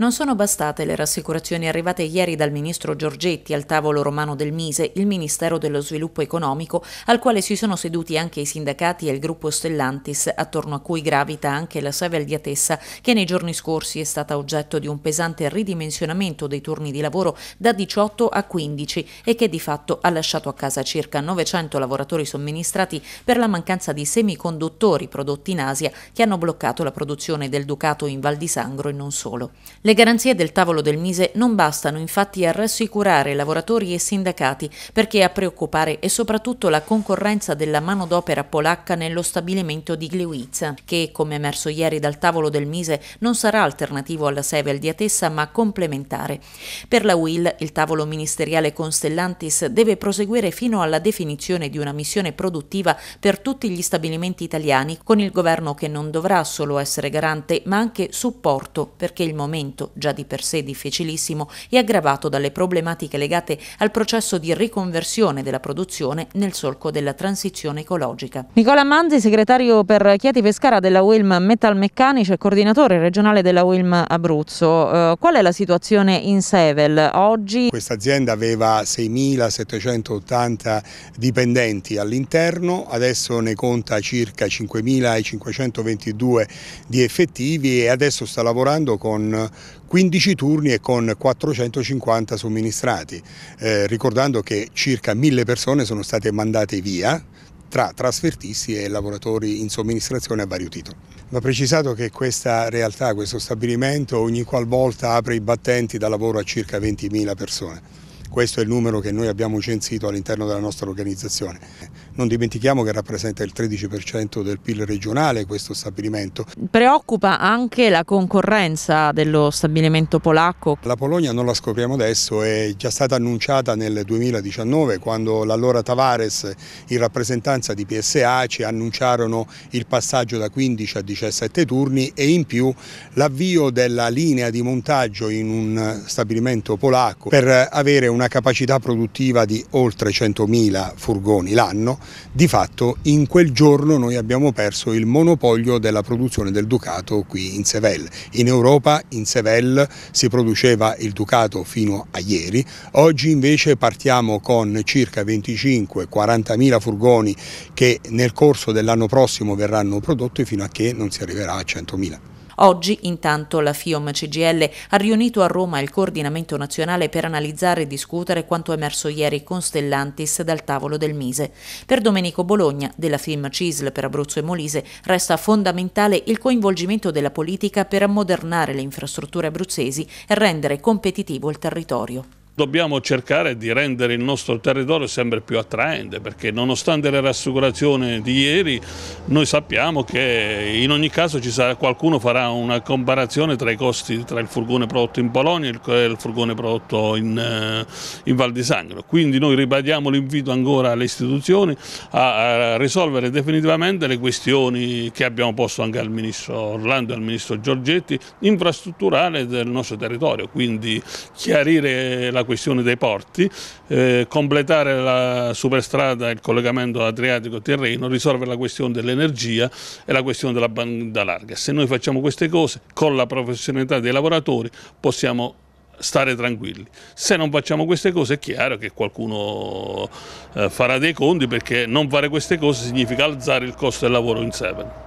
Non sono bastate le rassicurazioni arrivate ieri dal ministro Giorgetti al tavolo romano del Mise, il Ministero dello Sviluppo Economico, al quale si sono seduti anche i sindacati e il gruppo Stellantis, attorno a cui gravita anche la Sevel di che nei giorni scorsi è stata oggetto di un pesante ridimensionamento dei turni di lavoro da 18 a 15 e che di fatto ha lasciato a casa circa 900 lavoratori somministrati per la mancanza di semiconduttori prodotti in Asia che hanno bloccato la produzione del Ducato in Val di Sangro e non solo. Le garanzie del tavolo del Mise non bastano infatti a rassicurare lavoratori e sindacati perché a preoccupare è soprattutto la concorrenza della manodopera polacca nello stabilimento di Gliwice, che, come emerso ieri dal tavolo del Mise, non sarà alternativo alla Sevel di Atessa ma complementare. Per la UIL il tavolo ministeriale con Stellantis deve proseguire fino alla definizione di una missione produttiva per tutti gli stabilimenti italiani, con il governo che non dovrà solo essere garante ma anche supporto perché il momento procedimento, già di per sé difficilissimo e aggravato dalle problematiche legate al processo di riconversione della produzione nel solco della transizione ecologica. Nicola Manzi, segretario per Chieti Pescara della Wilm Metal Meccanici e coordinatore regionale della Wilm Abruzzo. Eh, qual è la situazione in Sevel oggi? Questa azienda aveva 6.780 dipendenti all'interno, adesso ne conta circa 5.522 di effettivi e adesso sta lavorando con 15 turni e con 450 somministrati, eh, ricordando che circa 1000 persone sono state mandate via tra trasfertisti e lavoratori in somministrazione a vario titolo. Va precisato che questa realtà, questo stabilimento ogni qualvolta apre i battenti da lavoro a circa 20.000 persone questo è il numero che noi abbiamo censito all'interno della nostra organizzazione. Non dimentichiamo che rappresenta il 13% del PIL regionale questo stabilimento. Preoccupa anche la concorrenza dello stabilimento polacco. La Polonia non la scopriamo adesso, è già stata annunciata nel 2019 quando l'allora Tavares in rappresentanza di PSA ci annunciarono il passaggio da 15 a 17 turni e in più l'avvio della linea di montaggio in un stabilimento polacco per avere una capacità produttiva di oltre 100.000 furgoni l'anno, di fatto in quel giorno noi abbiamo perso il monopolio della produzione del Ducato qui in Sevel. In Europa in Sevel si produceva il Ducato fino a ieri, oggi invece partiamo con circa 25-40.000 furgoni che nel corso dell'anno prossimo verranno prodotti fino a che non si arriverà a 100.000. Oggi intanto la FIOM CGL ha riunito a Roma il coordinamento nazionale per analizzare e discutere quanto emerso ieri con Stellantis dal tavolo del Mise. Per Domenico Bologna della FIM CISL per Abruzzo e Molise resta fondamentale il coinvolgimento della politica per ammodernare le infrastrutture abruzzesi e rendere competitivo il territorio dobbiamo cercare di rendere il nostro territorio sempre più attraente perché nonostante le rassicurazioni di ieri noi sappiamo che in ogni caso sarà, qualcuno farà una comparazione tra i costi tra il furgone prodotto in Polonia e il furgone prodotto in, eh, in Val di Sangro. Quindi noi ribadiamo l'invito ancora alle istituzioni a, a risolvere definitivamente le questioni che abbiamo posto anche al Ministro Orlando e al Ministro Giorgetti infrastrutturale del nostro territorio, quindi chiarire la questione dei porti, eh, completare la superstrada e il collegamento adriatico terreno risolvere la questione dell'energia e la questione della banda larga. Se noi facciamo queste cose con la professionalità dei lavoratori possiamo stare tranquilli. Se non facciamo queste cose è chiaro che qualcuno eh, farà dei conti perché non fare queste cose significa alzare il costo del lavoro in Seven.